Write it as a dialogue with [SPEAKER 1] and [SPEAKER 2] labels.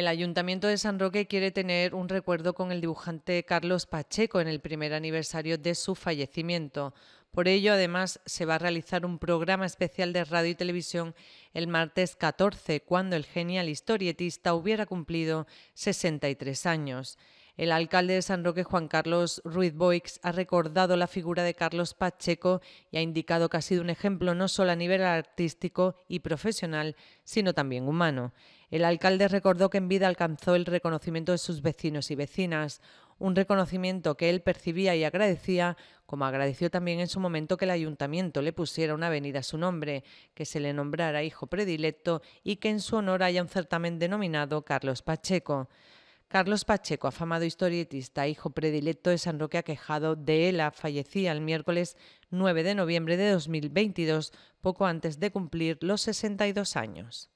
[SPEAKER 1] El Ayuntamiento de San Roque quiere tener un recuerdo con el dibujante Carlos Pacheco en el primer aniversario de su fallecimiento. Por ello, además, se va a realizar un programa especial de radio y televisión el martes 14, cuando el genial historietista hubiera cumplido 63 años. El alcalde de San Roque, Juan Carlos Ruiz Boix, ha recordado la figura de Carlos Pacheco y ha indicado que ha sido un ejemplo no solo a nivel artístico y profesional, sino también humano. El alcalde recordó que en vida alcanzó el reconocimiento de sus vecinos y vecinas, un reconocimiento que él percibía y agradecía, como agradeció también en su momento que el ayuntamiento le pusiera una avenida a su nombre, que se le nombrara hijo predilecto y que en su honor haya un certamen denominado Carlos Pacheco. Carlos Pacheco, afamado historietista, hijo predilecto de San Roque aquejado de ELA, fallecía el miércoles 9 de noviembre de 2022, poco antes de cumplir los 62 años.